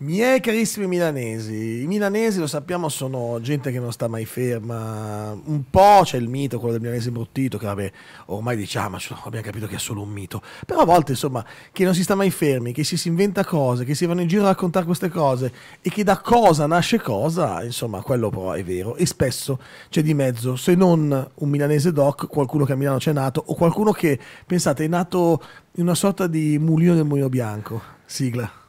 Miei carissimi milanesi, i milanesi lo sappiamo sono gente che non sta mai ferma, un po' c'è il mito, quello del milanese imbruttito, che vabbè ormai diciamo, abbiamo capito che è solo un mito, però a volte insomma che non si sta mai fermi, che si, si inventa cose, che si vanno in giro a raccontare queste cose e che da cosa nasce cosa, insomma quello però è vero e spesso c'è di mezzo, se non un milanese doc, qualcuno che a Milano c'è nato o qualcuno che pensate è nato in una sorta di mulino del mulino bianco, sigla.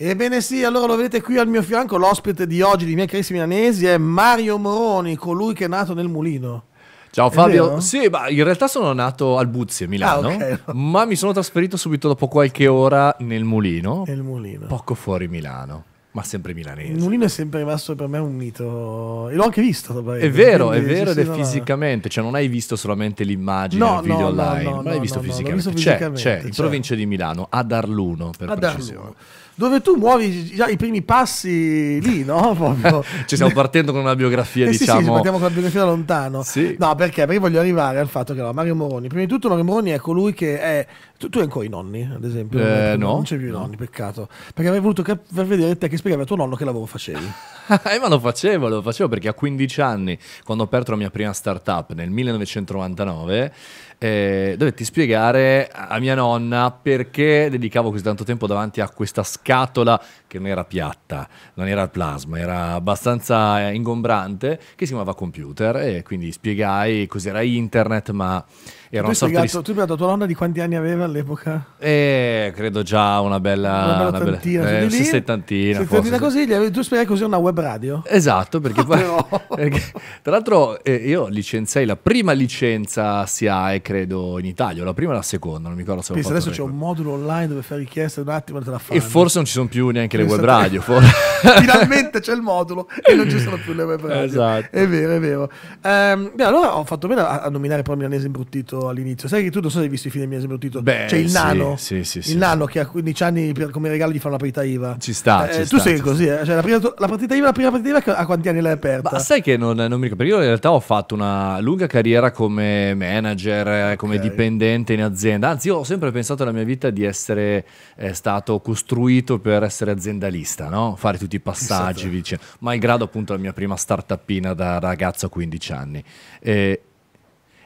Ebbene sì, allora lo vedete qui al mio fianco, l'ospite di oggi dei miei carissimi milanesi è Mario Moroni, colui che è nato nel mulino. Ciao Fabio, sì, ma in realtà sono nato al Buzzi a ah, Milano, ah, okay. ma mi sono trasferito subito dopo qualche ora nel mulino, nel mulino. poco fuori Milano ma sempre milanese. Mulino è sempre rimasto per me un mito e l'ho anche visto. è eh, vero, è vero ed è fisicamente, cioè non hai visto solamente l'immagine, no, il video no, online, no, no, ma l'hai visto fisicamente. Visto c'è, c'è, c'è, in cioè. provincia di Milano, ad Arluno per a precisione. Darluno. Dove tu muovi già i primi passi lì, no? Ci stiamo partendo con una biografia, eh diciamo. Sì, sì, diciamo. partiamo con la biografia da lontano. Sì. No, perché? Perché voglio arrivare al fatto che no, Mario Moroni, prima di tutto Mario Moroni è colui che è... Tu, tu hai ancora i nonni, ad esempio? Eh, no. Non c'è più i nonni, peccato. Perché avrei voluto cap- far vedere te che spiegavi a tuo nonno che lavoro facevi. eh, ma lo facevo, lo facevo perché a 15 anni, quando ho aperto la mia prima startup nel 1999, eh, dovetti spiegare a mia nonna perché dedicavo così tanto tempo davanti a questa scatola che non era piatta, non era plasma, era abbastanza eh, ingombrante, che si chiamava computer e quindi spiegai cos'era internet, ma era tu una sorta di... Tu hai dato tua nonna di quanti anni aveva all'epoca? Eh, credo già una bella... Una bella tantina. Una bella, eh, lì, settantina. Settantina tu spiegai così una web radio? Esatto, perché... Oh, ah, no. perché tra l'altro eh, io licenziai la prima licenza SIAE credo in Italia, la prima o la seconda, non mi ricordo se Pensa adesso c'è un modulo online dove fai richiesta un attimo e te la fai. E forse non ci sono più neanche Pensa le web radio, Finalmente c'è il modulo e non ci sono più le web radio. Esatto. È vero, è vero. Ehm, beh, allora ho fatto bene a, a nominare poi Milanese imbruttito all'inizio. Sai che tu non so se hai visto i film di Milanese imbruttito. Beh, c'è il nano. Sì, sì, il nano che ha 15 anni per, come regalo gli fa una partita IVA. Ci sta. Eh, ci tu sta, sei ci così, eh? cioè, la, prima, la, partita IVA, la prima partita IVA a quanti anni l'hai aperta? Ma sai che non, non mi ricordo, perché io in realtà ho fatto una lunga carriera come manager eh, come okay. dipendente in azienda. Anzi, io ho sempre pensato nella mia vita di essere eh, stato costruito per essere aziendalista, no? fare tutti i passaggi esatto. vicino, malgrado appunto la mia prima startupina da ragazzo a 15 anni. Eh,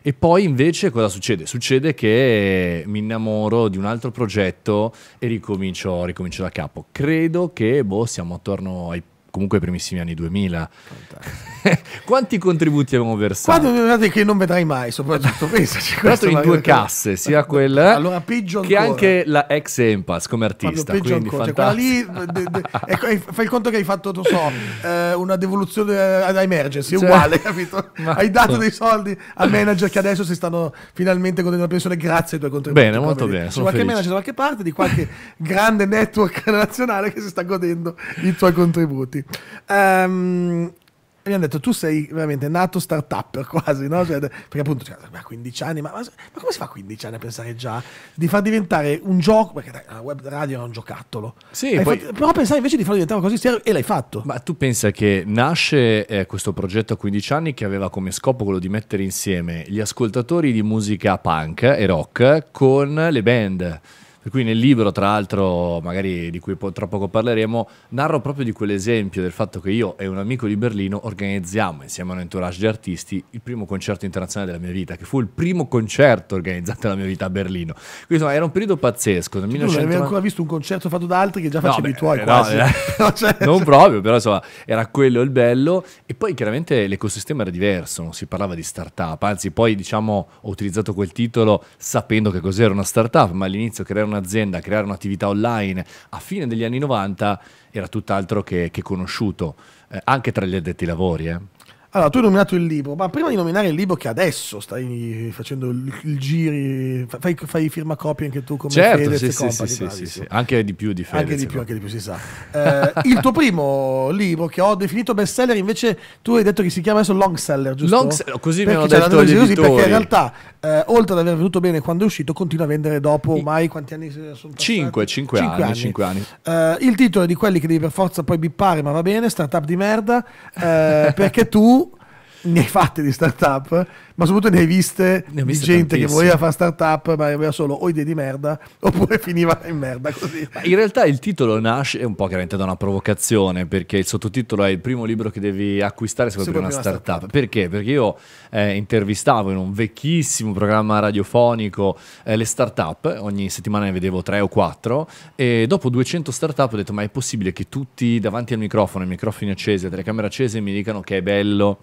e poi invece cosa succede? Succede che mi innamoro di un altro progetto e ricomincio, ricomincio da capo. Credo che boh, siamo attorno ai comunque i primissimi anni 2000. Quanti contributi avevamo versato? Quanti che non vedrai mai, soprattutto pensaci. Tra in due casse, sia quella allora, peggio che anche la ex Empass come artista. Quindi cioè, lì, de, de, ecco, fai il conto che hai fatto, non so, eh, una devoluzione ad emergency, cioè, uguale, capito? Ma... Hai dato dei soldi al manager che adesso si stanno finalmente godendo la pensione grazie ai tuoi contributi. Bene, molto bene. Su qualche felice. manager da qualche parte, di qualche grande network nazionale che si sta godendo i tuoi contributi. Quindi, um, ehm, mi hanno detto, tu sei veramente nato startup quasi, no? Cioè, perché appunto cioè, a 15 anni, ma, ma, ma, come si fa a 15 anni a pensare già di far diventare un gioco? Perché dai, la web radio era un giocattolo. Sì, poi, fatto, però pensare invece di farlo diventare una cosa e l'hai fatto. Ma tu pensa che nasce eh, questo progetto a 15 anni che aveva come scopo quello di mettere insieme gli ascoltatori di musica punk e rock con le band per cui nel libro, tra l'altro, magari di cui po- tra poco parleremo, narro proprio di quell'esempio del fatto che io e un amico di Berlino organizziamo insieme a un entourage di artisti il primo concerto internazionale della mia vita, che fu il primo concerto organizzato nella mia vita a Berlino. Quindi insomma, era un periodo pazzesco. Nel 1900... Non avevi ancora visto un concerto fatto da altri che già facevi no, beh, tuoi eh, no, quasi. Eh. No, cioè, non proprio, però insomma, era quello il bello. E poi chiaramente l'ecosistema era diverso, non si parlava di startup, anzi poi diciamo ho utilizzato quel titolo sapendo che cos'era una startup, ma all'inizio che era un'azienda, creare un'attività online a fine degli anni 90 era tutt'altro che, che conosciuto, eh, anche tra gli addetti ai lavori. Eh. Allora, tu hai nominato il libro, ma prima di nominare il libro che adesso stai facendo il, giri, fai, fai firma copia anche tu come certo, Fedez sì, Company, sì, sì, sì, anche di più di Fedez. Anche di più, anche di più, si sa. Esatto. eh, il tuo primo libro che ho definito bestseller, invece tu hai detto che si chiama adesso long seller, giusto? Long, così perché mi hanno detto così, perché in realtà eh, oltre ad aver venduto bene quando è uscito, continua a vendere dopo ormai quanti anni sono passati? 5, 5, anni. anni. 5 anni. Eh, il titolo è di quelli che devi per forza poi bippare, ma va bene, startup di merda, eh, perché tu ne hai fatte di startup, ma soprattutto ne hai viste ne di gente tantissime. che voleva fare startup, ma aveva solo o idee di merda oppure finiva in merda così. Ma in realtà il titolo nasce un po' chiaramente da una provocazione, perché il sottotitolo è il primo libro che devi acquistare se vuoi aprire una startup. startup. Perché? Perché io eh, intervistavo in un vecchissimo programma radiofonico eh, le startup, ogni settimana ne vedevo tre o quattro, e dopo 200 startup ho detto ma è possibile che tutti davanti al microfono, i microfoni accesi, la telecamera accesa mi dicano che è bello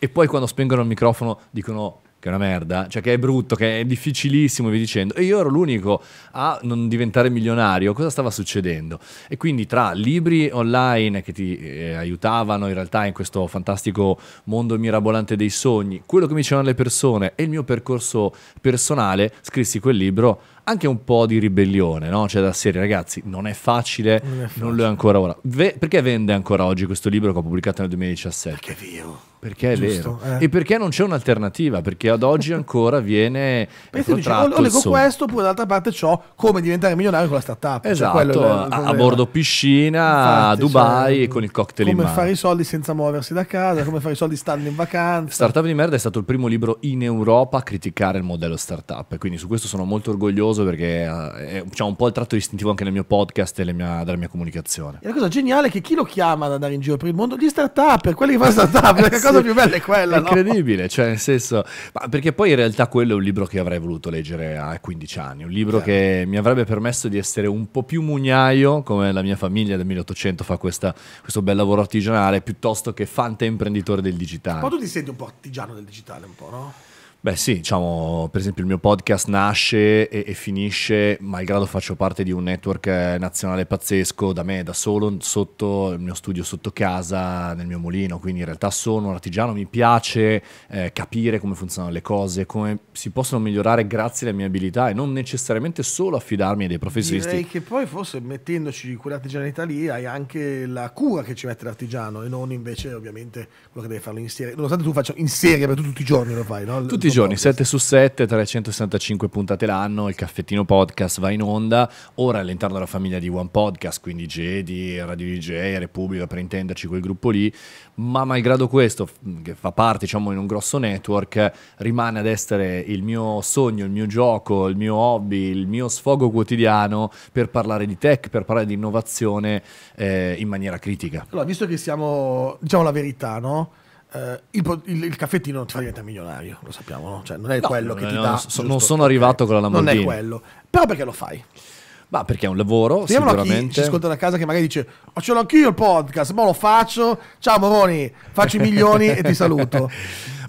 e poi quando spengono il microfono dicono che è una merda, cioè che è brutto, che è difficilissimo vi dicendo. E io ero l'unico a non diventare milionario, cosa stava succedendo? E quindi tra libri online che ti eh, aiutavano in realtà in questo fantastico mondo mirabolante dei sogni, quello che mi dicevano le persone e il mio percorso personale, scrissi quel libro anche un po' di ribellione, no? Cioè, da serie, ragazzi, non è facile, non, è facile. non lo è ancora ora. Ve- perché vende ancora oggi questo libro che ho pubblicato nel 2017? Perché è vero. Perché è Giusto, vero. Eh. E perché non c'è un'alternativa? Perché ad oggi ancora viene. Perché dici, o, oh, leggo questo, oppure d'altra parte ho come diventare milionario con la startup. Cioè, esatto, cioè, a, a, bordo piscina, Infatti, a Dubai cioè, con il cocktail in mano. Come fare i soldi senza muoversi da casa, come fare i soldi stando in vacanza. Startup di merda è stato il primo libro in Europa a criticare il modello startup. quindi su questo sono molto orgoglioso curioso perché c'è eh, diciamo, un po' il tratto distintivo anche nel mio podcast e mia, della mia comunicazione. E la cosa geniale è che chi lo chiama ad andare in giro per il mondo? Gli start-up, quelli che fanno start-up, eh, la sì. cosa più bella è quella. È no? incredibile, cioè nel senso, ma perché poi in realtà quello è un libro che avrei voluto leggere a 15 anni, un libro certo. che mi avrebbe permesso di essere un po' più mugnaio, come la mia famiglia del 1800 fa questa, questo bel lavoro artigianale, piuttosto che fanta imprenditore del digitale. Ma tu ti senti un po' artigiano del digitale, un po', no? Beh sì, diciamo, per esempio il mio podcast nasce e, e, finisce, malgrado faccio parte di un network nazionale pazzesco, da me, da solo, sotto il mio studio, sotto casa, nel mio mulino, quindi in realtà sono un artigiano, mi piace eh, capire come funzionano le cose, come si possono migliorare grazie alle mie abilità e non necessariamente solo affidarmi a dei professionisti. Direi che poi forse mettendoci quell'artigianità lì hai anche la cura che ci mette l'artigiano e non invece ovviamente quello che deve farlo in serie, nonostante tu faccia in serie perché tu tutti i giorni lo fai, no? Tutti i giorni, podcast. 7 su 7, 365 puntate l'anno, il caffettino podcast va in onda, ora all'interno della famiglia di One Podcast, quindi Jedi, Radio DJ, Repubblica per intenderci quel gruppo lì, ma malgrado questo, che fa parte diciamo in un grosso network, rimane ad essere il mio sogno, il mio gioco, il mio hobby, il mio sfogo quotidiano per parlare di tech, per parlare di innovazione eh, in maniera critica. Allora, visto che siamo, diciamo la verità, no? Uh, il, il, il, caffettino non ti fa diventare milionario, lo sappiamo, no? Cioè, non è no, quello che ti dà. So, non sono arrivato con la Lamborghini. Non è quello. Però perché lo fai? Ma perché è un lavoro, Speriamo sicuramente. Chi ci ascolta da casa che magari dice, oh, ce l'ho anch'io il podcast, ma lo faccio, ciao Moroni, faccio i milioni e ti saluto.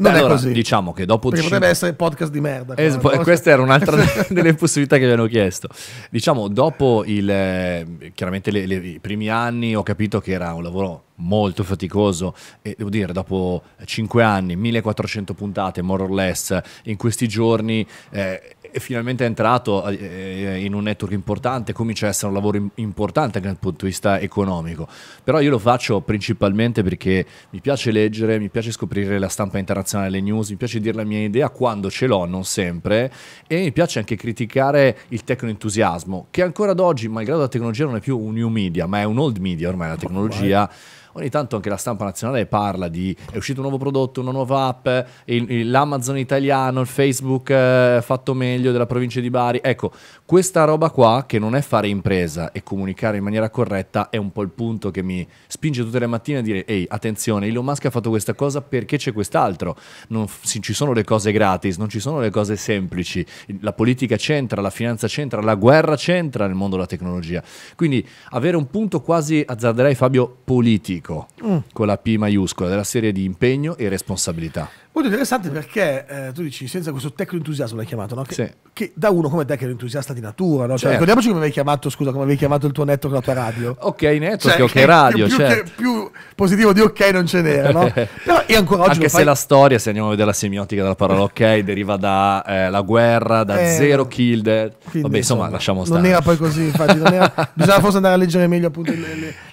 non allora, è così. Diciamo che dopo... Perché potrebbe essere podcast di merda. Es- questa era un'altra delle possibilità che mi hanno chiesto. Diciamo, dopo il, eh, chiaramente le, le, i primi anni ho capito che era un lavoro molto faticoso e devo dire dopo 5 anni, 1400 puntate more or less, in questi giorni eh, è finalmente entrato eh, in un network importante, comincia a essere un lavoro importante anche dal punto di vista economico, però io lo faccio principalmente perché mi piace leggere, mi piace scoprire la stampa internazionale, relazionare alle news, mi piace dire la mia idea quando ce l'ho, non sempre, e mi piace anche criticare il tecnoentusiasmo, che ancora ad oggi, malgrado la tecnologia non è più un new media, ma è un old media ormai la tecnologia. Oh, ogni tanto anche la stampa nazionale parla di è uscito un nuovo prodotto, una nuova app, il, l'Amazon italiano, il Facebook eh, fatto meglio della provincia di Bari. Ecco, questa roba qua che non è fare impresa e comunicare in maniera corretta è un po' il punto che mi spinge tutte le mattine a dire ehi, attenzione, Elon Musk ha fatto questa cosa perché c'è quest'altro. Non ci sono le cose gratis, non ci sono le cose semplici. La politica c'entra, la finanza c'entra, la guerra c'entra nel mondo della tecnologia. Quindi avere un punto quasi, azzarderei Fabio, politico Federico, mm. con la P maiuscola, della serie di impegno e responsabilità. Molto interessante perché eh, tu dici senza questo tecno entusiasmo l'hai chiamato, no? Che, sì. che, da uno come te che è un entusiasta di natura, no? Cioè, certo. Ricordiamoci come avevi chiamato, scusa, come avevi chiamato il tuo network, la tua radio. Ok, network, cioè, ok, radio, più, certo. che, più positivo di ok non ce n'era, no? Però io ancora oggi Anche se fai... la storia, se andiamo a vedere la semiotica della parola ok, deriva da eh, la guerra, da eh, zero killed. Vabbè, insomma, lasciamo stare. Non era poi così, infatti, non era... bisognava forse andare a leggere meglio appunto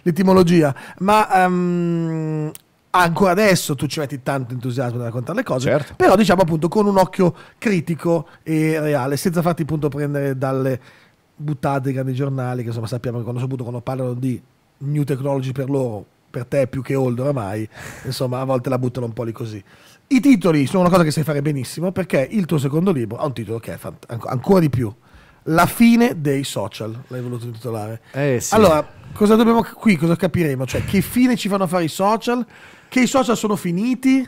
l'etimologia, ma um, ancora adesso tu ci metti tanto entusiasmo nel raccontare le cose, certo. però diciamo appunto con un occhio critico e reale, senza farti appunto prendere dalle buttate dei grandi giornali, che insomma sappiamo che quando, soprattutto quando parlano di new technology per loro, per te più che old oramai, insomma a volte la buttano un po' lì così. I titoli sono una cosa che sai fare benissimo perché il tuo secondo libro ha un titolo che è ancora di più. La fine dei social, l'hai voluto intitolare. Eh, sì. Allora, cosa dobbiamo qui? Cosa capiremo? Cioè, che fine ci fanno fare i social? Che i social sono finiti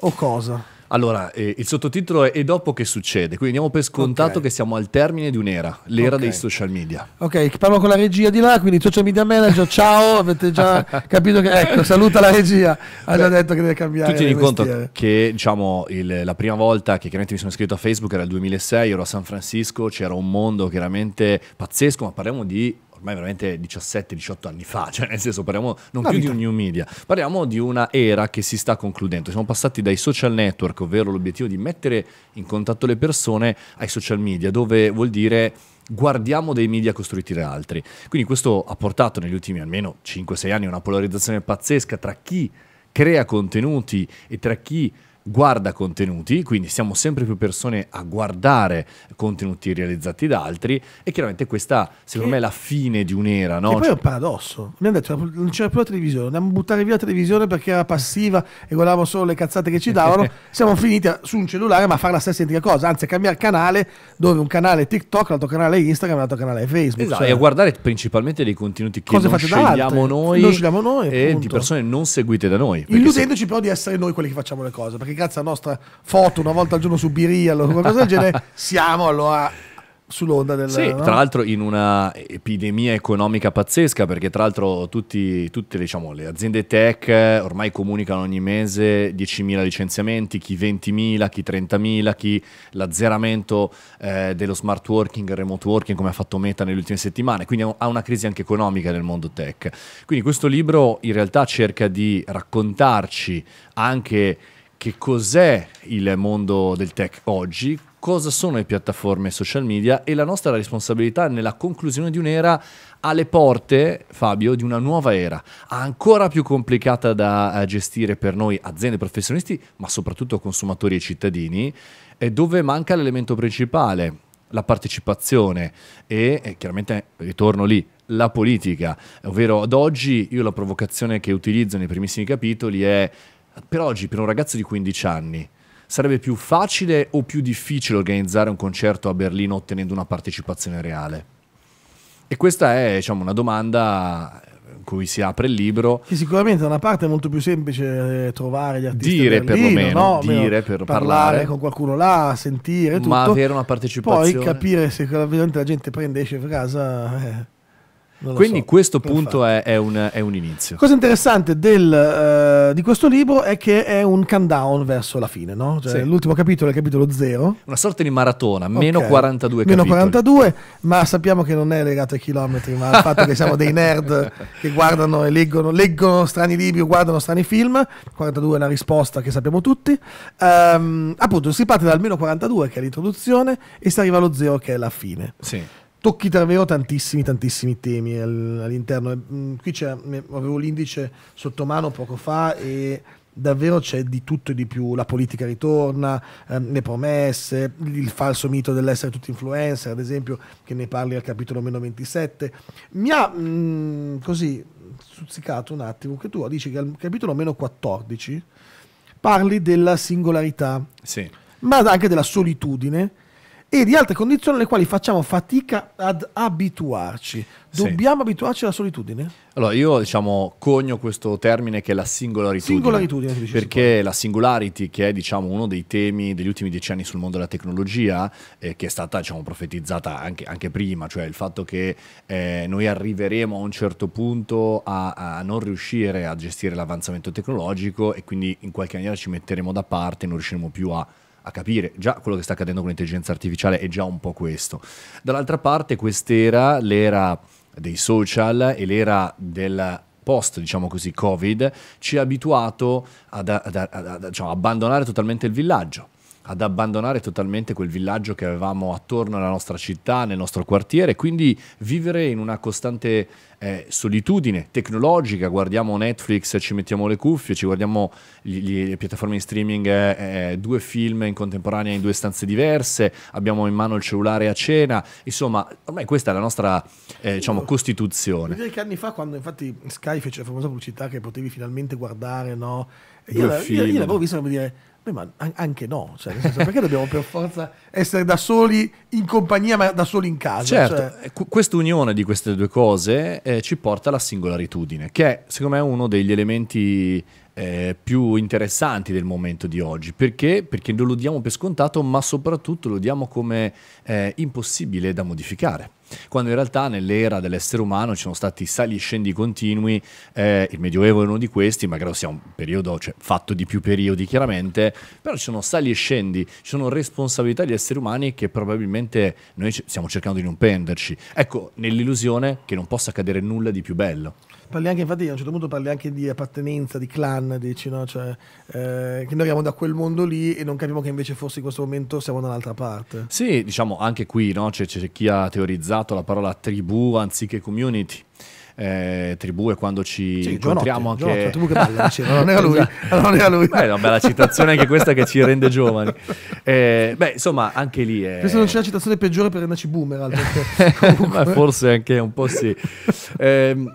o cosa? Allora, eh, il sottotitolo è E dopo che succede? Quindi diamo per scontato okay. che siamo al termine di un'era, l'era okay. dei social media. Ok, parlo con la regia di là, quindi social media manager, ciao, avete già capito che... Ecco, saluta la regia, ha già detto che deve cambiare. Tu tieni conto che, diciamo, il, la prima volta che chiaramente mi sono iscritto a Facebook era il 2006, ero a San Francisco, c'era un mondo chiaramente pazzesco, ma parliamo di ormai veramente 17-18 anni fa, cioè nel senso parliamo non La più vita. di un new media, parliamo di una era che si sta concludendo. Siamo passati dai social network, ovvero l'obiettivo di mettere in contatto le persone, ai social media, dove vuol dire guardiamo dei media costruiti da altri. Quindi questo ha portato negli ultimi almeno 5-6 anni una polarizzazione pazzesca tra chi crea contenuti e tra chi guarda contenuti, quindi siamo sempre più persone a guardare contenuti realizzati da altri e chiaramente questa secondo che, me è la fine di un'era. No? Che poi cioè, è un cioè paradosso, mi hanno detto non c'era più la televisione, andiamo a buttare via la televisione perché era passiva e guardavamo solo le cazzate che ci davano, siamo finiti su un cellulare ma a fare la stessa identica cosa, anzi a cambiare canale dove un canale TikTok, l'altro canale Instagram, l'altro canale Facebook. Esatto, cioè, e a guardare principalmente dei contenuti che non scegliamo, noi, non scegliamo noi, e appunto. di persone non seguite da noi. Illudendoci se... però di essere noi quelli che facciamo le cose, perché grazie alla nostra foto una volta al giorno su Birial o qualcosa del genere, siamo allora sull'onda del... Sì, no? tra l'altro in una epidemia economica pazzesca, perché tra l'altro tutti, tutte diciamo, le aziende tech eh, ormai comunicano ogni mese 10.000 licenziamenti, chi 20.000, chi 30.000, chi l'azzeramento eh, dello smart working, remote working, come ha fatto Meta nelle ultime settimane, quindi ha una crisi anche economica nel mondo tech. Quindi questo libro in realtà cerca di raccontarci anche che cos'è il mondo del tech oggi, cosa sono le piattaforme social media e la nostra responsabilità nella conclusione di un'era alle porte, Fabio, di una nuova era, ancora più complicata da eh, gestire per noi aziende, professionisti, ma soprattutto consumatori e cittadini, dove manca l'elemento principale, la partecipazione e eh, chiaramente ritorno lì la politica, ovvero ad oggi io la provocazione che utilizzo nei primissimi capitoli è per oggi, per un ragazzo di 15 anni, sarebbe più facile o più difficile organizzare un concerto a Berlino ottenendo una partecipazione reale? E questa è diciamo, una domanda in cui si apre il libro. Che sicuramente da una parte è molto più semplice eh, trovare gli artisti. Dire perlomeno, no? dire per parlare, parlare, con qualcuno là, sentire tutto. Ma avere una partecipazione. Poi capire se la gente prende e esce da casa. Eh. Quindi so. questo punto è, è, un, è, un, inizio. Cosa interessante del, uh, di questo libro è che è un countdown verso la fine, no? cioè, sì. L'ultimo capitolo è il capitolo 0. Una sorta di maratona, okay. meno 42 meno capitoli. 42, ma sappiamo che non è legato ai chilometri, ma al fatto che siamo dei nerd che guardano e leggono, leggono strani libri, guardano strani film. 42 è una risposta che sappiamo tutti. Um, appunto, si parte dal meno 42 che è l'introduzione e si arriva allo 0 che è la fine. Sì tocchi davvero tantissimi, tantissimi temi all'interno. Mm, qui c'è, mm, avevo l'indice sotto mano poco fa e davvero c'è di tutto e di più. La politica ritorna, ehm, le promesse, il falso mito dell'essere tutti influencer, ad esempio, che ne parli al capitolo meno 27. Mi ha mh, mm, così stuzzicato un attimo che tu dici che al capitolo meno 14 parli della singolarità, sì. ma anche della solitudine e di altre condizioni alle quali facciamo fatica ad abituarci. Dobbiamo sì. abituarci alla solitudine? Allora, io diciamo conio questo termine che è la singolaritudine. Singolaritudine, perché la singularity, che è diciamo uno dei temi degli ultimi dieci anni sul mondo della tecnologia, eh, che è stata diciamo, profetizzata anche, anche, prima, cioè il fatto che eh, noi arriveremo a un certo punto a, a non riuscire a gestire l'avanzamento tecnologico e quindi in qualche maniera ci metteremo da parte, non riusciremo più a a capire già quello che sta accadendo con l'intelligenza artificiale è già un po' questo. Dall'altra parte quest'era, l'era dei social e l'era del post, diciamo così, Covid, ci ha abituato ad, ad, ad, ad diciamo, abbandonare totalmente il villaggio ad abbandonare totalmente quel villaggio che avevamo attorno alla nostra città, nel nostro quartiere, quindi vivere in una costante eh, solitudine tecnologica, guardiamo Netflix, ci mettiamo le cuffie, ci guardiamo le piattaforme di streaming, eh, eh, due film in contemporanea in due stanze diverse, abbiamo in mano il cellulare a cena, insomma, ormai questa è la nostra eh, diciamo, costituzione. Direi anni fa, quando infatti Sky fece la famosa pubblicità che potevi finalmente guardare, no? Io, la, io, io l'avevo visto come dire ma anche no, cioè, senso, perché dobbiamo per forza essere da soli in compagnia ma da soli in casa? Certo, cioè... questa unione di queste due cose eh, ci porta alla singolaritudine, che è secondo me uno degli elementi eh, più interessanti del momento di oggi. Perché? Perché non lo diamo per scontato, ma soprattutto lo diamo come eh, impossibile da modificare quando in realtà nell'era dell'essere umano ci sono stati sali e scendi continui, eh, il Medioevo è uno di questi, magari sia un periodo cioè, fatto di più periodi chiaramente, però ci sono sali e scendi, ci sono responsabilità degli esseri umani che probabilmente noi stiamo cercando di non prenderci. Ecco, nell'illusione che non possa accadere nulla di più bello. Parli anche, infatti, a un certo punto parli anche di appartenenza, di clan, dici, no? Cioè, eh, che noi arriviamo da quel mondo lì e non capiamo che invece forse in questo momento siamo da un'altra parte. Sì, diciamo anche qui, no? c'è, c'è chi ha teorizzato la parola tribù anziché community. Eh, tribù è quando ci sì, incontriamo Giovanotti, anche Giovanotti, che balla, cioè, non era lui, esatto. non era lui. Beh, è una bella citazione anche questa che ci rende giovani eh, beh insomma anche lì è... penso non c'è la citazione peggiore per renderci boomer comunque... forse anche un po' sì eh,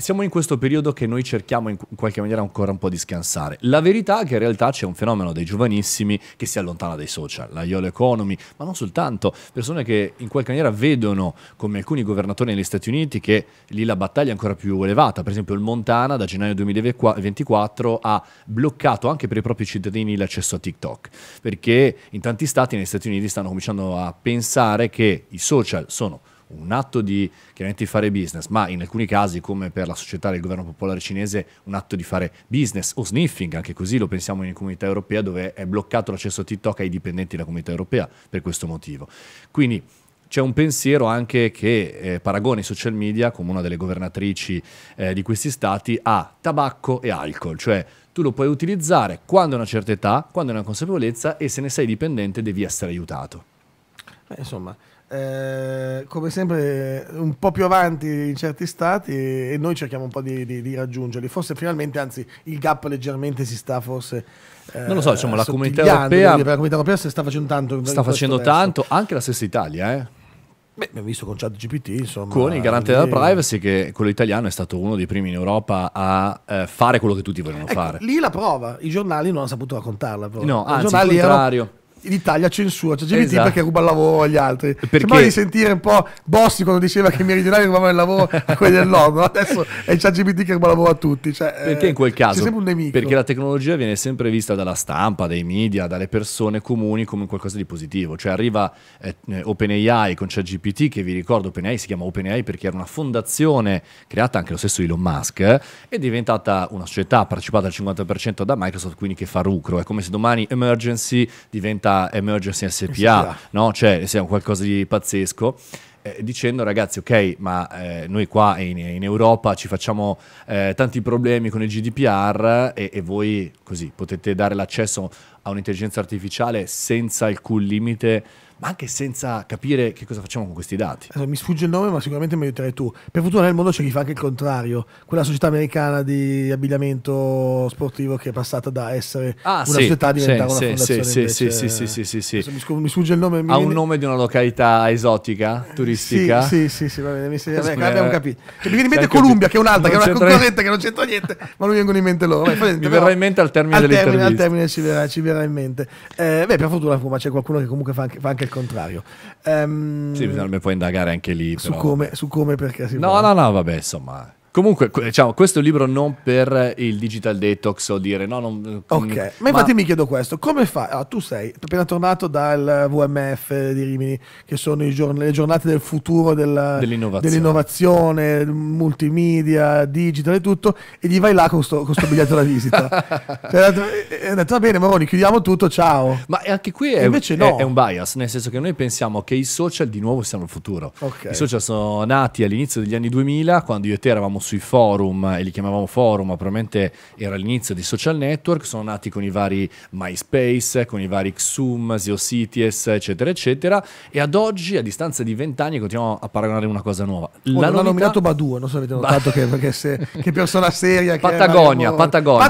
siamo in questo periodo che noi cerchiamo in qualche maniera ancora un po' di scansare. La verità è che in realtà c'è un fenomeno dei giovanissimi che si allontana dai social, la YOLO Economy, ma non soltanto, persone che in qualche maniera vedono come alcuni governatori negli Stati Uniti che lì la battaglia è ancora più elevata, per esempio il Montana da gennaio 2024 ha bloccato anche per i propri cittadini l'accesso a TikTok, perché in tanti stati negli Stati Uniti stanno cominciando a pensare che i social sono un atto di chiaramente di fare business, ma in alcuni casi, come per la società del governo popolare cinese, un atto di fare business o sniffing, anche così lo pensiamo in comunità europea dove è bloccato l'accesso a TikTok ai dipendenti della comunità europea per questo motivo. Quindi c'è un pensiero anche che eh, paragona i social media, come una delle governatrici eh, di questi stati, a tabacco e alcol, cioè tu lo puoi utilizzare quando è una certa età, quando è una consapevolezza e se ne sei dipendente devi essere aiutato. Beh, insomma, eh, come sempre un po' più avanti in certi stati e noi cerchiamo un po' di, di, di raggiungerli. Forse finalmente, anzi, il gap leggermente si sta forse... Eh, non lo so, diciamo, la comunità europea... La comunità europea sta facendo tanto. Sta facendo tanto, anche la stessa Italia, eh. Beh, abbiamo visto con ChatGPT, insomma. Con il garante della privacy, che quello italiano è stato uno dei primi in Europa a eh, fare quello che tutti vogliono ecco, fare. Lì la prova, i giornali non hanno saputo raccontarla. Però. No, I anzi, il contrario. Erano l'Italia censura ChatGPT cioè esatto. perché ruba il lavoro agli altri. Perché... Sembrava di sentire un po' Bossi quando diceva che i meridionali rubavano il lavoro a quelli del nord, adesso è ChatGPT che ruba il lavoro a tutti. Cioè, perché in eh, quel caso? un Perché la tecnologia viene sempre vista dalla stampa, dai media, dalle persone comuni come qualcosa di positivo. Cioè arriva eh, eh, OpenAI con ChatGPT, che vi ricordo OpenAI si chiama OpenAI perché era una fondazione creata anche lo stesso Elon Musk, eh, è diventata una società partecipata al 50% da Microsoft, quindi che fa lucro. È come se domani Emergency diventa la Emergency SPA, no? cioè sia qualcosa di pazzesco. Eh, dicendo ragazzi ok ma eh, noi qua in, in, Europa ci facciamo eh, tanti problemi con il GDPR e, e, voi così potete dare l'accesso a un'intelligenza artificiale senza alcun limite ma anche senza capire che cosa facciamo con questi dati. Allora, mi sfugge il nome, ma sicuramente mi aiuterai tu. Per fortuna nel mondo c'è chi fa anche il contrario, quella società americana di abbigliamento sportivo che è passata da essere ah, una sì, società a diventare sì, una sì, fondazione. Sì, invece... sì, sì, sì, sì, sì. Mi, sfugge il nome. Ha un nome di una località esotica, turistica? Sì, sì, sì, va bene, mi sembra che abbiamo eh, capito. Cioè, mi viene in mente Columbia, che è un'altra, che è una concorrente che non c'entra niente, ma non vengono in mente loro. Vai, mi verrà in mente al termine al dell'intervista. Termine, al termine ci verrà, ci verrà in mente. Eh, beh, per fortuna c'è qualcuno che comunque fa anche, fa anche il contrario. Um, sì, ehm, bisogna poi indagare anche lì. Su, come, su come perché si No, può. no, no, vabbè, insomma. Comunque, diciamo, questo è un libro non per il digital detox o dire no, non... Mm, ok, ma infatti mi chiedo questo, come fa... Ah, tu sei appena tornato dal WMF di Rimini, che sono giorn- le giornate del futuro della, dell'innovazione. dell'innovazione. multimedia, digital e tutto, e gli vai là con questo biglietto da visita. cioè, hai detto, va bene Moroni, chiudiamo tutto, ciao. Ma anche qui è, Invece no. è un bias, nel senso che noi pensiamo che i social di nuovo siano il futuro. Okay. I social sono nati all'inizio degli anni 2000, quando io e te eravamo sui forum e li chiamavamo forum, ma probabilmente era l'inizio di social network, sono nati con i vari MySpace, con i vari Xum, Ziocities, eccetera, eccetera, e ad oggi, a distanza di vent'anni, continuiamo a paragonare una cosa nuova. La novità... L'hanno nominato Badu, non so se avete notato che, perché se, che persona seria. Patagonia, che Patagonia, Patagonia,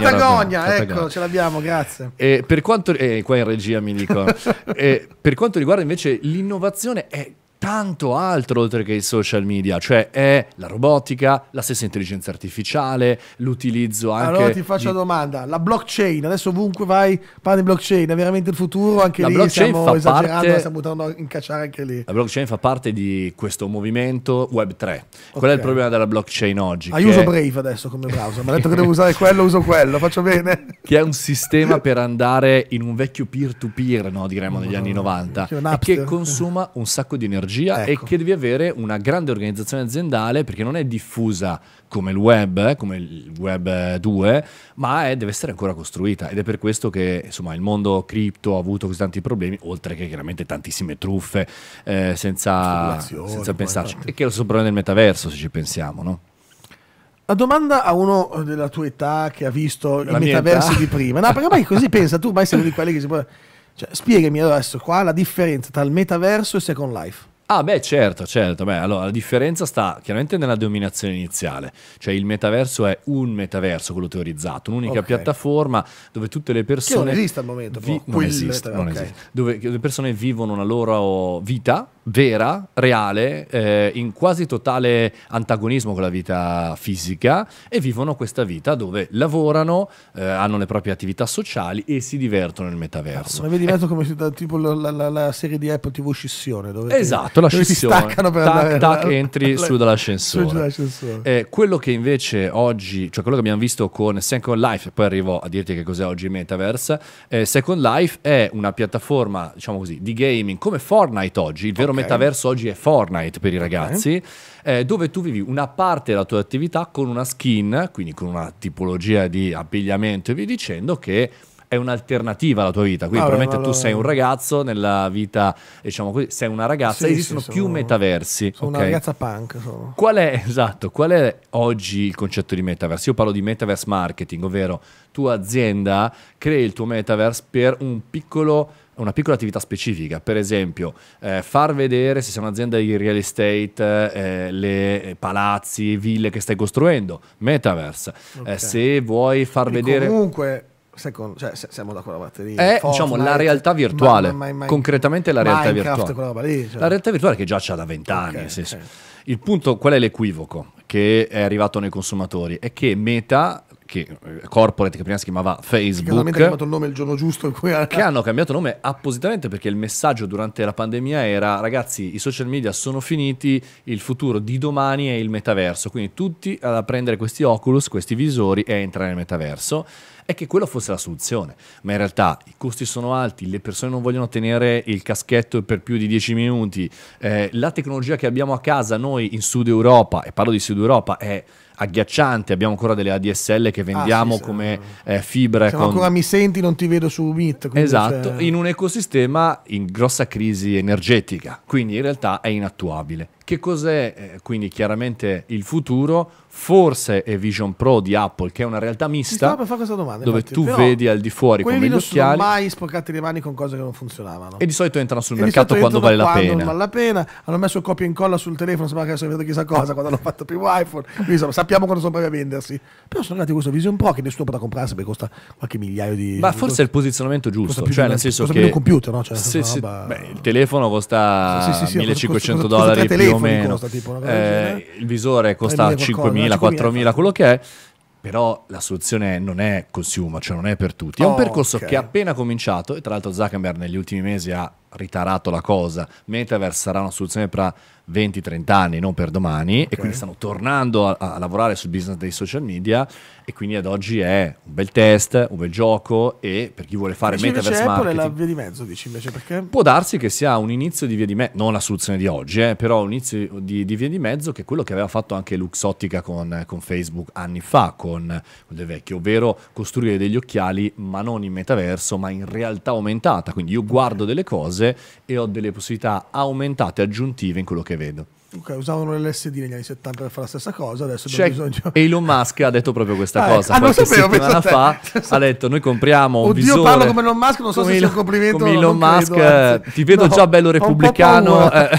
Patagonia, ecco, Patagonia. ce l'abbiamo, grazie. E per quanto, eh, qua in regia mi dicono, per quanto riguarda invece l'innovazione, è tanto altro oltre che i social media, cioè è la robotica, la stessa intelligenza artificiale, l'utilizzo anche... Allora ti faccio di... una domanda, la blockchain, adesso ovunque vai parli di blockchain, è veramente il futuro, anche la lì stiamo esagerando, parte... stiamo buttando a incacciare anche lì. La blockchain fa parte di questo movimento Web3, okay. qual è il problema della blockchain oggi? Ah, io uso Brave adesso come browser, mi ha detto che devo usare quello, uso quello, faccio bene. Che è un sistema per andare in un vecchio peer-to-peer, no, diremmo negli no, anni 90, che consuma un sacco di energia tecnologia ecco. e che devi avere una grande organizzazione aziendale perché non è diffusa come il web, eh, come il web 2, eh, ma è, deve essere ancora costruita ed è per questo che insomma, il mondo cripto ha avuto così tanti problemi, oltre che chiaramente tantissime truffe eh, senza, senza pensarci. E che lo sono problema del metaverso se ci pensiamo, no? La domanda a uno eh, della tua età che ha visto la i metaversi età. di prima, no, perché poi così pensa, tu mai sei uno di quelli che si può... Cioè, spiegami adesso qua la differenza tra il metaverso e Second Life. Ah, beh, certo, certo. Beh, allora la differenza sta chiaramente nella dominazione iniziale, cioè il metaverso è un metaverso, quello teorizzato, un'unica okay. piattaforma dove tutte le persone... Che non esiste al momento, vi- non, esiste, okay. esiste, dove le persone vivono la loro vita vera, reale, eh, in quasi totale antagonismo con la vita fisica e vivono questa vita dove lavorano, eh, hanno le proprie attività sociali e si divertono nel metaverso. Ma vedi diverso come si, tipo la, la, la, serie di Apple TV Scissione, dove esatto, la dove scissione. staccano per tac, andare tac, la, entri su dall'ascensore. Su dall'ascensore. Eh, quello che invece oggi, cioè quello che abbiamo visto con Second Life, poi arrivo a dirti che cos'è oggi il Metaverse, eh, Second Life è una piattaforma, diciamo così, di gaming come Fortnite oggi, il vero vero metaverso oggi è Fortnite per i ragazzi, okay. eh, dove tu vivi una parte della tua attività con una skin, quindi con una tipologia di abbigliamento e vi dicendo che è un'alternativa alla tua vita. Quindi, ah, probabilmente tu sei un ragazzo nella vita, diciamo così, sei una ragazza. Sì, esistono sì, più sono... metaversi. Sono okay? una ragazza punk. Sono. Qual è esatto? Qual è oggi il concetto di metaverso? Io parlo di metaverse marketing, ovvero tua azienda crea il tuo metaverse per un piccolo una piccola attività specifica, per esempio eh, far vedere se sei un'azienda di real estate eh, le palazzi, ville che stai costruendo, metaverse, eh, okay. eh, se vuoi far Quindi vedere... Comunque Secondo, cioè, siamo da quella batteria. È eh, Fortnite, diciamo, la realtà virtuale, ma, ma, ma, concretamente la realtà virtuale. Lì, cioè. La realtà virtuale che già c'ha da vent'anni. Okay, okay. Il punto, qual è l'equivoco che è arrivato nei consumatori? È che Meta che, eh, corporate che prima si chiamava Facebook. Che ha cambiato il nome il giorno giusto in cui ha... Che hanno cambiato nome appositamente perché il messaggio durante la pandemia era ragazzi i social media sono finiti, il futuro di domani è il metaverso, quindi tutti a prendere questi Oculus, questi visori e a entrare nel metaverso E che quella fosse la soluzione. Ma in realtà i costi sono alti, le persone non vogliono tenere il caschetto per più di 10 minuti, eh, la tecnologia che abbiamo a casa noi in Sud Europa, e parlo di Sud Europa, è agghiacciante, abbiamo ancora delle ADSL che ah, vendiamo ah, sì, come eh, fibre. Siamo con... ancora mi senti, non ti vedo su Meet. Esatto, cioè... in un ecosistema in grossa crisi energetica, quindi in realtà è inattuabile. Che cos'è quindi chiaramente il futuro? Forse è Vision Pro di Apple, che è una realtà mista, domanda, dove infatti. tu Però vedi al di fuori come gli occhiali. Non mai sporcati le mani con cose che non funzionavano. E di solito entrano sul e mercato quando vale la quando pena. Non vale la pena. Hanno messo copia e incolla sul telefono, sembra che adesso vedo chissà cosa quando hanno fatto il primo iPhone. Quindi insomma, sappiamo quando sono bravi a vendersi. Però sono arrivati a questo Vision Pro che nessuno potrà comprarsi perché costa qualche migliaio di... Ma forse è il posizionamento giusto, cioè nel senso che... un computer, no? Cioè, se, se, roba... beh, il telefono costa sì, sì, sì, 1500 dollari più o meno. Costa, tipo, eh, il visore costa 5.000, 4.000, quello che è. Però la soluzione non è consumer, cioè non è per tutti. È un oh, percorso okay. che è appena cominciato e tra l'altro Zuckerberg negli ultimi mesi ha ritarato la cosa. Metaverse sarà una soluzione per 20-30 anni, non per domani, okay. e quindi stanno tornando a, a, lavorare sul business dei social media e quindi ad oggi è un bel test, un bel gioco e per chi vuole fare invece Metaverse invece marketing... Apple è la via di mezzo, dici invece perché? Può darsi che sia un inizio di via di mezzo, non la soluzione di oggi, eh, però un inizio di, di, via di mezzo che è quello che aveva fatto anche Luxottica con, con Facebook anni fa, con, con Del Vecchio, ovvero costruire degli occhiali ma non in metaverso, ma in realtà aumentata, quindi io guardo delle cose cose e ho delle possibilità aumentate, aggiuntive in quello che vedo. Okay, usavano l'LSD negli anni 70 per fare la stessa cosa, adesso abbiamo cioè, bisogno... Elon Musk ha detto proprio questa ah, ecco, cosa, ah, qualche sapevo, settimana fa ha detto noi compriamo Oddio, un visore... parlo come Elon Musk, non so come se il, sia un complimento Come Elon Musk, credo, ti vedo no, già bello repubblicano, paura,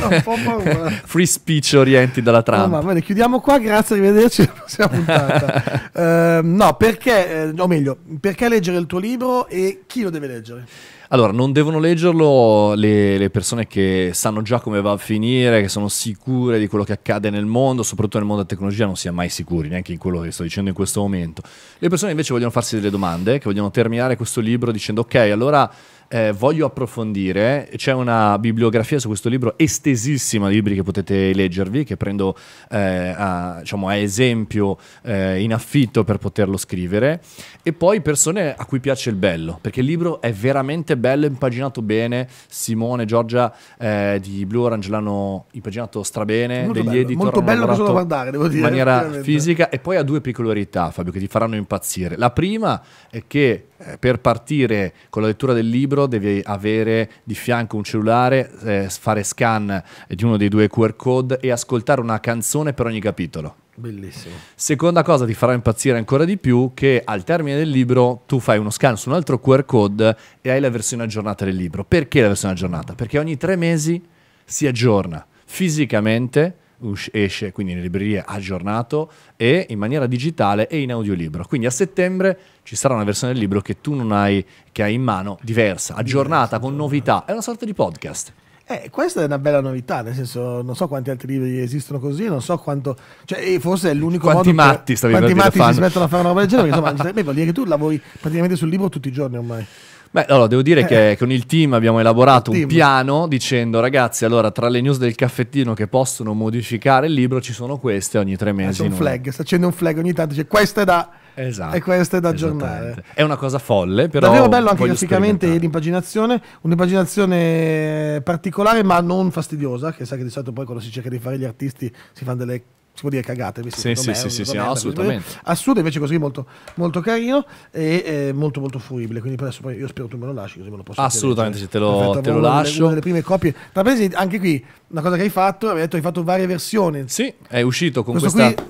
eh, free speech orienti dalla trama. No, chiudiamo qua, grazie, arrivederci alla prossima puntata. uh, no, perché, eh, o meglio, perché leggere il tuo libro e chi lo deve leggere? Allora, non devono leggerlo le, le persone che sanno già come va a finire, che sono sicure future, di quello che accade nel mondo, soprattutto nel mondo della tecnologia, non si è mai sicuri, neanche in quello che sto dicendo in questo momento. Le persone invece vogliono farsi delle domande, che vogliono terminare questo libro dicendo ok, allora eh, voglio approfondire, c'è una bibliografia su questo libro estesissima di libri che potete leggervi, che prendo eh, a, diciamo, a, esempio eh, in affitto per poterlo scrivere, e poi persone a cui piace il bello, perché il libro è veramente bello, impaginato bene, Simone, Giorgia eh, di Blue Orange l'hanno impaginato strabene, molto degli bello, editor molto bello da guardare, devo dire, in maniera fisica, e poi ha due peculiarità, Fabio, che ti faranno impazzire. La prima è che eh, per partire con la lettura del libro devi avere di fianco un cellulare, eh, fare scan di uno dei due QR code e ascoltare una canzone per ogni capitolo. Bellissimo. Seconda cosa ti farà impazzire ancora di più che al termine del libro tu fai uno scan su un altro QR code e hai la versione aggiornata del libro. Perché la versione aggiornata? Perché ogni tre mesi si aggiorna fisicamente us- esce quindi nelle librerie aggiornato e in maniera digitale e in audiolibro. Quindi a settembre ci sarà una versione del libro che tu non hai, che hai in mano, diversa, aggiornata, con novità. È una sorta di podcast. Eh, questa è una bella novità, nel senso, non so quanti altri libri esistono così, non so quanto, cioè, forse è l'unico quanti modo. Matti, per, quanti matti si mettono a fare una roba del genere? Perché insomma, vuol dire che tu lavori praticamente sul libro tutti i giorni ormai. Beh, allora devo dire eh, che eh. con il team abbiamo elaborato team. un piano dicendo ragazzi, allora tra le news del caffettino che possono modificare il libro ci sono queste ogni tre ah, mesi. C'è un flag, sta accendendo un flag ogni tanto, dice questa è da... Esatto, e questo è da aggiornare. È una cosa folle, però. Davvero bello anche graficamente l'impaginazione, un'impaginazione particolare ma non fastidiosa, che sai che di solito poi quando si cerca di fare gli artisti si fanno delle si può dire cagate, sì, sì, me, sì, sì, sì, assolutamente. Eh, assurdo invece così molto, molto carino e eh, molto molto fruibile, quindi per adesso io spero tu me lo lasci così me lo posso Assolutamente, se te lo, te lo lascio. Delle, una delle prime copie. Tra parentesi, anche qui, una cosa che hai fatto, hai detto hai fatto varie versioni. Sì, è uscito con Questo questa...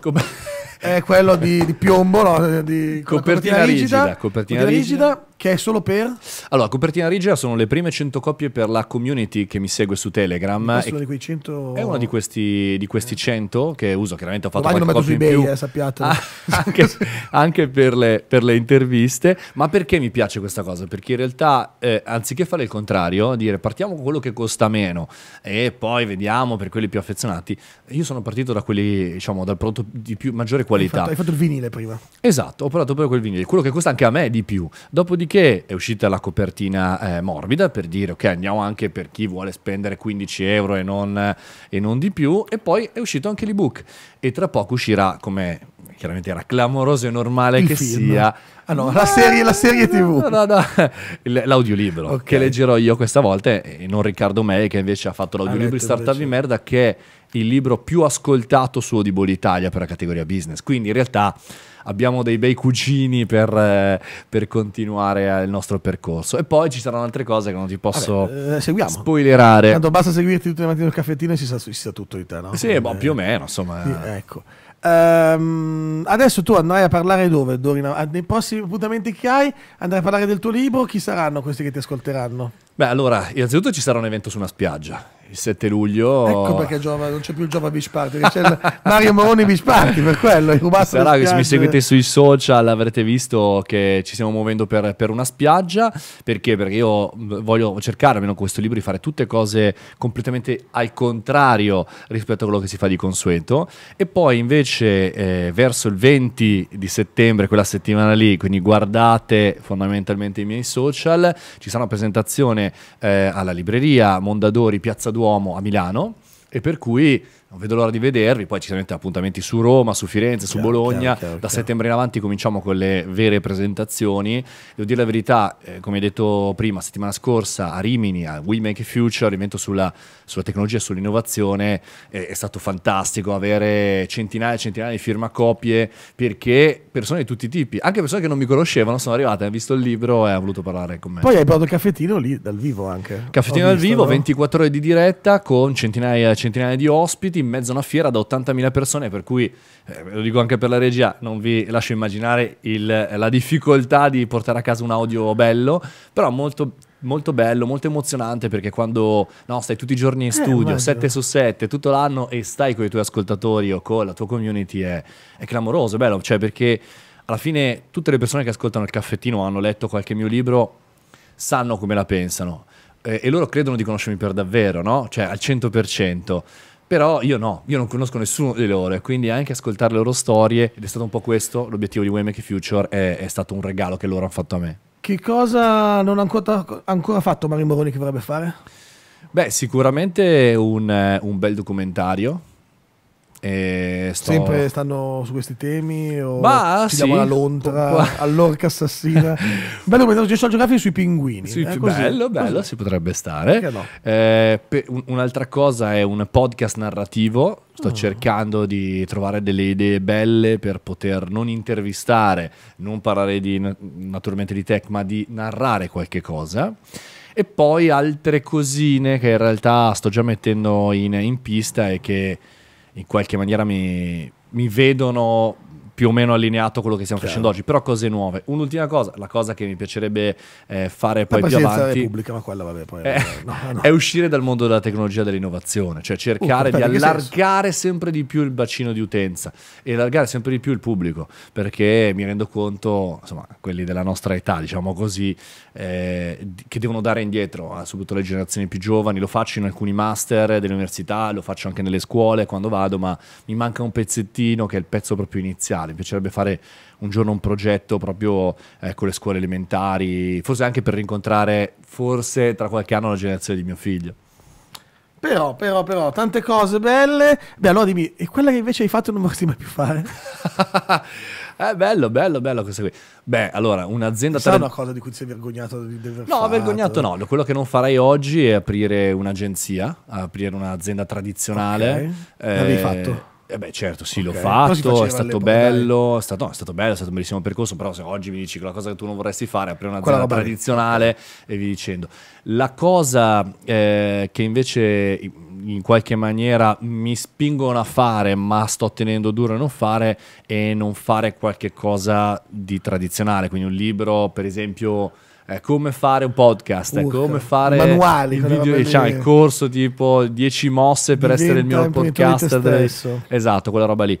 Qui... è quello di, di piombo, no? di, copertina, copertina, rigida, copertina rigida. rigida che è solo per? Allora, copertina rigida sono le prime 100 copie per la community che mi segue su Telegram. È uno di quei 100. È uno di questi, di questi 100 che uso. Chiaramente ho fatto Domani qualche copia eBay, in più. Eh, sappiate. Ah, anche, anche per, le, per, le, interviste. Ma perché mi piace questa cosa? Perché in realtà, eh, anziché fare il contrario, dire partiamo con quello che costa meno e poi vediamo per quelli più affezionati, io sono partito da quelli, diciamo, dal prodotto di più, maggiore qualità. Hai fatto, hai fatto il vinile prima. Esatto, ho parlato proprio quel vinile, quello che costa anche a me di più. Dopodiché Dopodiché è uscita la copertina eh, morbida per dire ok andiamo anche per chi vuole spendere 15 euro e non, e non di più e poi è uscito anche l'ebook e tra poco uscirà come chiaramente era clamoroso e normale Il che film. sia Ah no, la serie, la serie TV. No, no, no. L'audiolibro okay. che leggerò io questa volta e non Riccardo May che invece ha fatto l'audiolibro di Startup di merda che il libro più ascoltato su Audible Italia per la categoria business. Quindi in realtà abbiamo dei bei cugini per, eh, per continuare eh, il nostro percorso. E poi ci saranno altre cose che non ti posso Vabbè, eh, spoilerare. Tanto basta seguirti tutte le mattine il caffettino e si sa, si sa, tutto di te, no? Sì, eh, boh, più o meno, insomma. Sì, ecco. Um, adesso tu andrai a parlare dove, Dorina? Ah, nei prossimi appuntamenti che hai andrai a parlare del tuo libro? Chi saranno questi che ti ascolteranno? Beh, allora, innanzitutto ci sarà un evento su una spiaggia il 7 luglio. Ecco perché Giova, non c'è più il Giova Beach Party, c'è Mario Moroni Beach Party, per quello. Sarà che se mi seguite sui social avrete visto che ci stiamo muovendo per, per una spiaggia, perché? Perché io voglio cercare, almeno con questo libro, di fare tutte cose completamente al contrario rispetto a quello che si fa di consueto. E poi invece eh, verso il 20 di settembre, quella settimana lì, quindi guardate fondamentalmente i miei social, ci sarà una presentazione eh, alla libreria Mondadori, Piazza Duomo, Duomo a Milano e per cui non vedo l'ora di vedervi, poi ci saranno appuntamenti su Roma, su Firenze, su chiaro, Bologna, chiaro, chiaro, da settembre in avanti cominciamo con le vere presentazioni, devo dire la verità, eh, come detto prima, settimana scorsa a Rimini, a We Make Future, l'evento sulla, sulla, tecnologia e sull'innovazione, eh, è stato fantastico avere centinaia e centinaia di firmacopie perché persone di tutti i tipi, anche persone che non mi conoscevano sono arrivate, hanno visto il libro e hanno voluto parlare con me. Poi hai provato il caffettino lì dal vivo anche. Caffettino dal vivo, no? 24 ore di diretta con centinaia e centinaia di ospiti in mezzo a una fiera da 80.000 persone, per cui, eh, lo dico anche per la regia, non vi lascio immaginare il, eh, la difficoltà di portare a casa un audio bello, però molto molto bello, molto emozionante perché quando no, stai tutti i giorni in eh, studio, eh, 7 su 7, tutto l'anno e stai con i tuoi ascoltatori o con la tua community è, è clamoroso, è bello, cioè perché alla fine tutte le persone che ascoltano il caffettino hanno letto qualche mio libro, sanno come la pensano e loro credono di conoscermi per davvero, no? Cioè al 100%. Però io no, io non conosco nessuno delle loro, quindi anche ascoltare le loro storie, ed è stato un po' questo l'obiettivo di Waymaker Future, è, è stato un regalo che loro hanno fatto a me. Che cosa non ha ancora, ancora, fatto Mario Moroni che vorrebbe fare? Beh, sicuramente un, eh, un bel documentario Sto... Sempre stanno su questi temi? O bah, sì. la lontra, all'orca assassina. bello come gesto geografico sui pinguini. Sì, eh, così, bello, bello, così. si potrebbe stare. No? Eh, pe- un'altra cosa è un podcast narrativo. Sto oh. cercando di trovare delle idee belle per poter non intervistare, non parlare di, naturalmente di tech, ma di narrare qualche cosa e poi altre cosine che in realtà sto già mettendo in, in pista e che in qualche maniera mi, mi vedono più o meno allineato a quello che stiamo Chiaro. facendo oggi, però cose nuove. Un'ultima cosa, la cosa che mi piacerebbe eh, fare poi più avanti pubblica, ma quella, vabbè, poi, è, eh, no, no. è uscire dal mondo della tecnologia e dell'innovazione, cioè cercare uh, di allargare sempre di più il bacino di utenza e allargare sempre di più il pubblico, perché mi rendo conto, insomma, quelli della nostra età, diciamo così, eh, che devono dare indietro a soprattutto le generazioni più giovani, lo faccio in alcuni master dell'università, lo faccio anche nelle scuole quando vado, ma mi manca un pezzettino che è il pezzo proprio iniziale nazionale, mi piacerebbe fare un giorno un progetto proprio eh, con le scuole elementari, forse anche per rincontrare forse tra qualche anno la generazione di mio figlio. Però, però, però, tante cose belle. Beh, allora dimmi, e quella che invece hai fatto non vorresti mai più fare? eh, bello, bello, bello questa qui. Beh, allora, un'azienda... Questa è una cosa di cui ti sei vergognato di aver No, fatto. vergognato no. Quello che non farai oggi è aprire un'agenzia, aprire un'azienda tradizionale. Okay. Eh, L'avevi fatto? Eh beh, certo, sì, okay. l'ho fatto, è stato bello, è stato, no, è stato bello, è stato un bellissimo percorso, però se oggi mi dici quella cosa che tu non vorresti fare, apri una Quella zona tradizionale e vi dicendo. La cosa eh, che invece in qualche maniera mi spingono a fare, ma sto tenendo duro a non fare, è non fare qualche cosa di tradizionale, quindi un libro, per esempio eh, come fare un podcast, uh, come fare manuali, il, video, diciamo, il corso tipo 10 mosse per essere il mio podcaster. Esatto, quella roba lì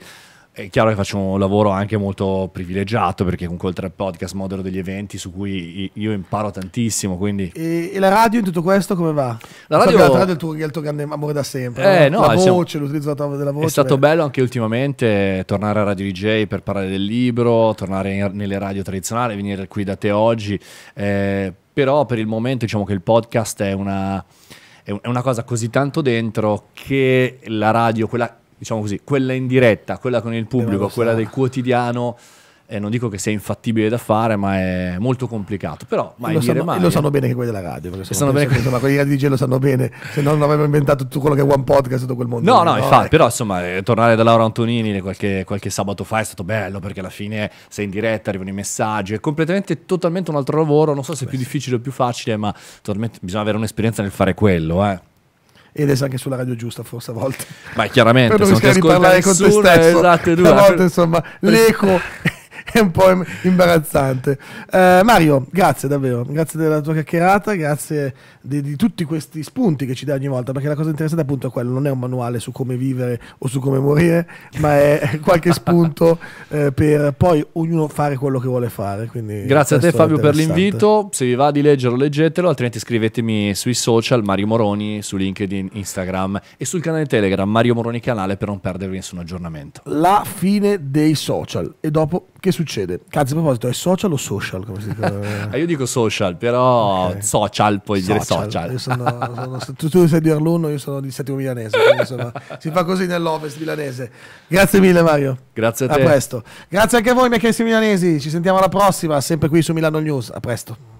è chiaro che faccio un lavoro anche molto privilegiato perché con col podcast modero degli eventi su cui io imparo tantissimo. Quindi... E, e, la radio in tutto questo come va? La radio, la radio è, il tuo, è il tuo grande amore da sempre. Eh, no? no la siamo... voce, l'utilizzo della voce. È stato beh. bello anche ultimamente tornare a Radio DJ per parlare del libro, tornare in, nelle radio tradizionali, venire qui da te oggi. Eh, però per il momento diciamo che il podcast è una, è una cosa così tanto dentro che la radio, quella diciamo così, quella in diretta, quella con il pubblico, quella so. del quotidiano. Eh, non dico che sia infattibile da fare, ma è molto complicato. Però mai lo dire sanno, mai. Lo eh. sanno bene che quelli della radio, perché sanno bene che... insomma, quelli della DJ lo sanno bene, se no non avrebbero inventato tutto quello che è One Podcast tutto quel mondo. No, no, no infatti, eh. però insomma, eh, tornare da Laura Antonini qualche, qualche, sabato fa è stato bello, perché alla fine sei in diretta, arrivano i messaggi, è completamente, totalmente un altro lavoro, non so se è più difficile o più facile, ma bisogna avere un'esperienza nel fare quello, eh ed è anche sulla radio giusta forse a volte. Ma chiaramente, Però se non ti ascolta parlare con te stesso, esatto, a volte insomma l'eco è un po' imbarazzante. Eh, Mario, grazie davvero, grazie della tua chiacchierata, grazie di, di, tutti questi spunti che ci dai ogni volta, perché la cosa interessante appunto è quello, non è un manuale su come vivere o su come morire, ma è qualche spunto eh, per poi ognuno fare quello che vuole fare. Quindi grazie a te Fabio per l'invito, se vi va di leggerlo leggetelo, altrimenti scrivetemi sui social Mario Moroni, su LinkedIn, Instagram e sul canale Telegram Mario Moroni Canale per non perdervi nessun aggiornamento. La fine dei social e dopo che succede? Cazzo, a proposito, è social o social? ah, io dico social, però okay. social puoi social. dire social. Io sono, sono, tu, tu sei di Arluno, io sono di Settimo Milanese. Insomma, si fa così nell'Ovest milanese. Grazie mille, Mario. Grazie a te. A presto. Grazie anche a voi, miei milanesi. Ci sentiamo alla prossima, sempre qui su Milano News. A presto.